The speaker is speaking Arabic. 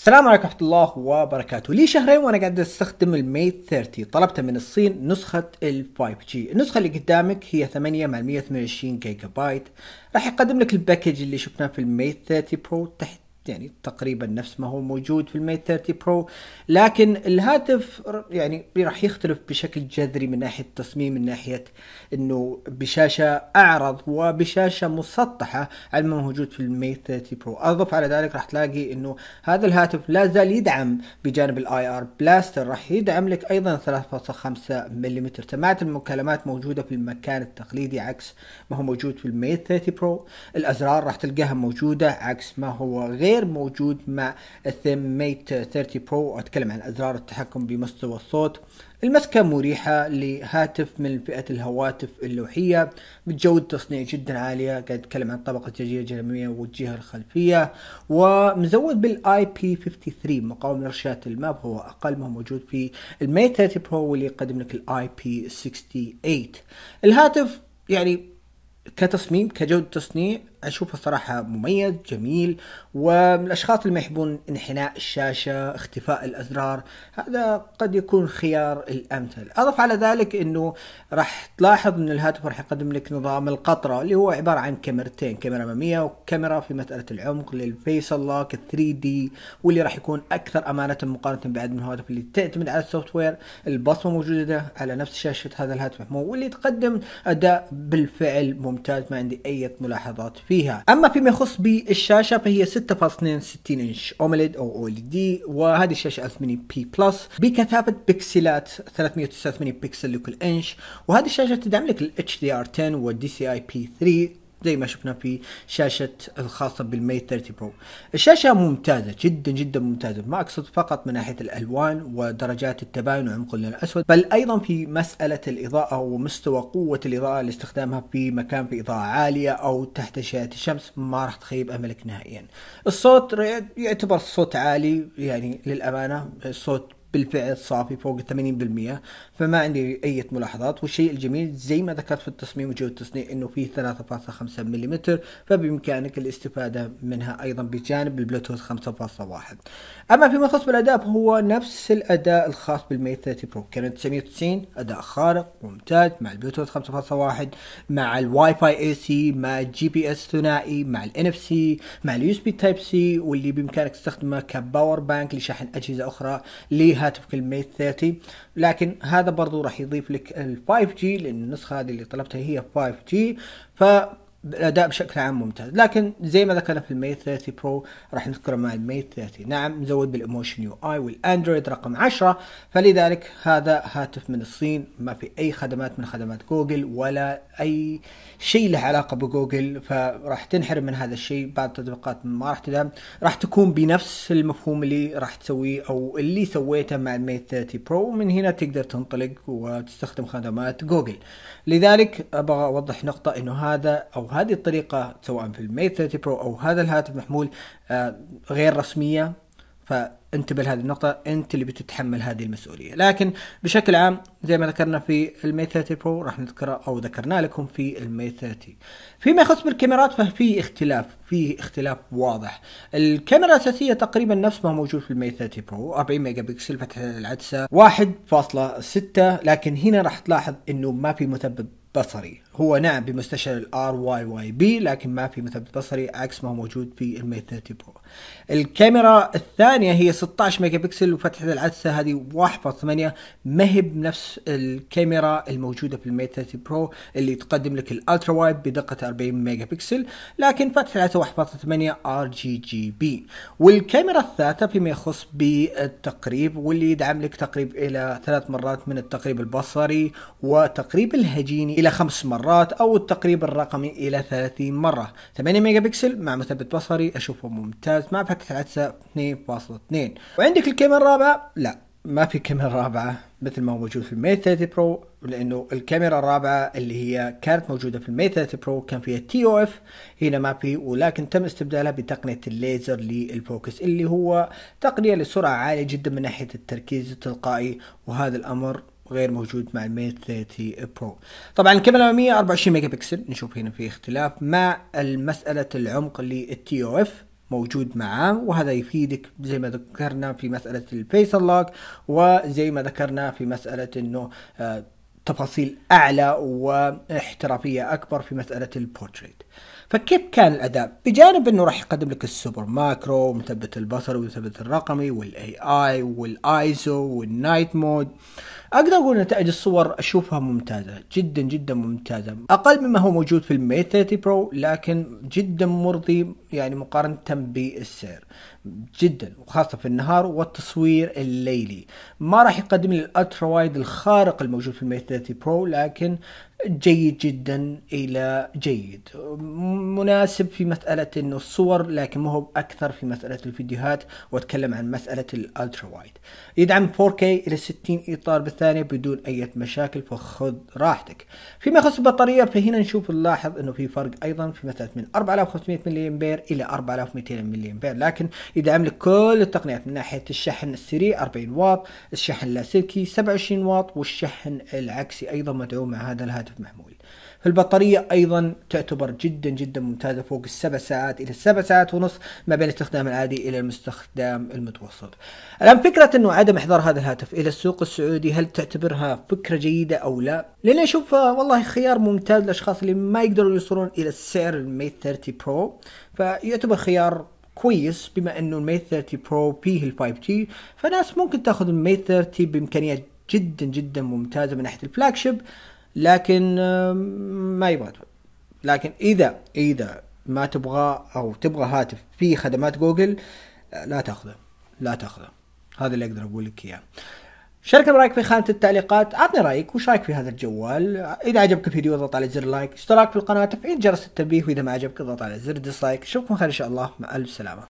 السلام عليكم ورحمة الله وبركاته، لي شهرين وانا قاعد استخدم الميت 30 طلبت من الصين نسخة ال 5G، النسخة اللي قدامك هي 8 مع 128 جيجا بايت، راح يقدم لك الباكج اللي شفناه في الميت 30 برو تحت يعني تقريبا نفس ما هو موجود في الميت 30 برو لكن الهاتف يعني راح يختلف بشكل جذري من ناحيه التصميم من ناحيه انه بشاشه اعرض وبشاشه مسطحه على ما موجود في الميت 30 برو اضف على ذلك راح تلاقي انه هذا الهاتف لا زال يدعم بجانب الاي ار بلاستر راح يدعم لك ايضا 3.5 ملم سماعه المكالمات موجوده في المكان التقليدي عكس ما هو موجود في الميت 30 برو الازرار راح تلقاها موجوده عكس ما هو غير غير موجود مع الثيم ميت 30 برو أتكلم عن أزرار التحكم بمستوى الصوت المسكة مريحة لهاتف من فئة الهواتف اللوحية بجودة تصنيع جدا عالية قاعد أتكلم عن طبقة الزجاجية الجرمية والجهة الخلفية ومزود بالاي بي 53 مقاوم لرشات الماب هو أقل ما هو موجود في الميت 30 برو واللي يقدم لك الاي بي 68 الهاتف يعني كتصميم كجودة تصنيع اشوفه صراحه مميز جميل ومن الاشخاص اللي ما يحبون انحناء الشاشه اختفاء الازرار هذا قد يكون خيار الامثل اضف على ذلك انه راح تلاحظ ان الهاتف راح يقدم لك نظام القطره اللي هو عباره عن كاميرتين كاميرا اماميه وكاميرا في مساله العمق للفيس اللوك 3 دي واللي راح يكون اكثر امانه مقارنه بعد من الهواتف اللي تعتمد على السوفت وير البصمه موجوده على نفس شاشه هذا الهاتف واللي تقدم اداء بالفعل ممتاز ما عندي اي ملاحظات فيها اما فيما يخص بالشاشه فهي 6.62 انش اوميليد او دي وهذه الشاشه 8 p بلس بكثافه بكسلات 389 بكسل لكل انش وهذه الشاشه تدعم لك الاتش دي ار 10 والدي سي اي بي 3 زي ما شفنا في شاشة الخاصة بالمي 30 برو الشاشة ممتازة جدا جدا ممتازة ما أقصد فقط من ناحية الألوان ودرجات التباين وعمق اللون الأسود بل أيضا في مسألة الإضاءة ومستوى قوة الإضاءة اللي استخدامها في مكان في إضاءة عالية أو تحت أشعة الشمس ما راح تخيب أملك نهائيا الصوت يعتبر صوت عالي يعني للأمانة الصوت بالفعل صافي فوق 80% فما عندي أي ملاحظات والشيء الجميل زي ما ذكرت في التصميم وجودة التصنيع أنه فيه 3.5 ملم فبإمكانك الاستفادة منها أيضا بجانب البلوتوث 5.1 أما فيما يخص بالأداء فهو نفس الأداء الخاص بالميت 30 برو كانت 990 أداء خارق ممتاز مع البلوتوث 5.1 مع الواي فاي اي سي مع الجي بي اس ثنائي مع الان اف سي مع اليو اس بي تايب سي واللي بامكانك تستخدمه كباور بانك لشحن اجهزه اخرى لها الهاتف كالميت 30 لكن هذا برضو راح يضيف لك ال 5G لان النسخه هذه اللي طلبتها هي 5G ف الاداء بشكل عام ممتاز لكن زي ما ذكرنا في الميت 30 برو راح نذكره مع الميت 30 نعم مزود بالايموشن يو اي والاندرويد رقم 10 فلذلك هذا هاتف من الصين ما في اي خدمات من خدمات جوجل ولا اي شيء له علاقه بجوجل فراح تنحرم من هذا الشيء بعد تطبيقات ما راح تدعم راح تكون بنفس المفهوم اللي راح تسويه او اللي سويته مع الميت 30 برو ومن هنا تقدر تنطلق وتستخدم خدمات جوجل لذلك ابغى اوضح نقطه انه هذا او هذه الطريقة سواء في الميت 30 برو أو هذا الهاتف محمول آه، غير رسمية فانتبه لهذه النقطة أنت اللي بتتحمل هذه المسؤولية لكن بشكل عام زي ما ذكرنا في الميت 30 برو راح نذكره أو ذكرنا لكم في الميت 30 فيما يخص بالكاميرات ففي اختلاف في اختلاف واضح الكاميرا الأساسية تقريبا نفس ما موجود في الميت 30 برو 40 ميجا بكسل فتح العدسة 1.6 لكن هنا راح تلاحظ أنه ما في مثبت بصري هو نعم بمستشعر ار واي واي بي لكن ما في مثبت بصري عكس ما هو موجود في الميت 30 برو الكاميرا الثانية هي 16 ميجا بكسل وفتحة العدسة هذه 1.8 ما هي بنفس الكاميرا الموجودة في الميت 30 برو اللي تقدم لك الالترا وايد بدقة 40 ميجا بكسل لكن فتحة العدسة 1.8 ار جي جي بي والكاميرا الثالثة فيما يخص بالتقريب واللي يدعم لك تقريب الى ثلاث مرات من التقريب البصري وتقريب الهجيني الى خمس مرات مرات أو التقريب الرقمي إلى 30 مرة 8 ميجا بكسل مع مثبت بصري أشوفه ممتاز مع فتحة عدسة 2.2 وعندك الكاميرا الرابعة لا ما في كاميرا رابعة مثل ما هو موجود في الميت 30 برو لأنه الكاميرا الرابعة اللي هي كانت موجودة في الميت 30 برو كان فيها تي او اف هنا ما في ولكن تم استبدالها بتقنية الليزر للفوكس اللي هو تقنية لسرعة عالية جدا من ناحية التركيز التلقائي وهذا الأمر غير موجود مع الميت 30 برو طبعا الكاميرا الأمامية 24 ميجا بكسل نشوف هنا في اختلاف مع المسألة العمق اللي التي او اف موجود معاه وهذا يفيدك زي ما ذكرنا في مسألة الفيس لوك وزي ما ذكرنا في مسألة انه آه، تفاصيل اعلى واحترافية اكبر في مسألة البورتريت فكيف كان الاداء بجانب انه راح يقدم لك السوبر ماكرو ومثبت البصر ومثبت الرقمي والاي اي والايزو والنايت مود اقدر اقول نتائج الصور اشوفها ممتازه جدا جدا ممتازه اقل مما هو موجود في الميت 30 برو لكن جدا مرضي يعني مقارنه بالسعر جدا وخاصه في النهار والتصوير الليلي ما راح يقدم لي الالترا وايد الخارق الموجود في الميت 30 برو لكن جيد جدا الى جيد مناسب في مساله انه الصور لكن ما هو اكثر في مساله الفيديوهات واتكلم عن مساله الالترا وايد يدعم 4K الى 60 اطار بالثانيه بدون اي مشاكل فخذ راحتك فيما يخص البطاريه فهنا نشوف نلاحظ انه في فرق ايضا في مساله من 4500 ملي امبير الى 4200 ملي امبير لكن يدعم لك كل التقنيات من ناحيه الشحن السريع 40 واط الشحن اللاسلكي 27 واط والشحن العكسي ايضا مدعوم مع هذا الهاتف هاتف محمول فالبطارية أيضا تعتبر جدا جدا ممتازة فوق السبع ساعات إلى السبع ساعات ونص ما بين الاستخدام العادي إلى المستخدام المتوسط الآن فكرة أنه عدم إحضار هذا الهاتف إلى السوق السعودي هل تعتبرها فكرة جيدة أو لا لأن أشوف والله خيار ممتاز للأشخاص اللي ما يقدروا يوصلون إلى السعر الميت 30 برو فيعتبر خيار كويس بما انه الميت 30 برو فيه ال 5 جي فناس ممكن تاخذ الميت 30 بامكانيات جدا جدا ممتازه من ناحيه الفلاج شيب لكن ما يبغى لكن اذا اذا ما تبغى او تبغى هاتف في خدمات جوجل لا تاخذه لا تاخذه هذا اللي اقدر اقول لك اياه شاركنا برايك في خانه التعليقات اعطني رايك وش رايك في هذا الجوال اذا عجبك الفيديو اضغط على زر لايك اشتراك في القناه تفعيل جرس التنبيه واذا ما عجبك اضغط على زر ديسلايك اشوفكم خير ان شاء الله مع الف سلامه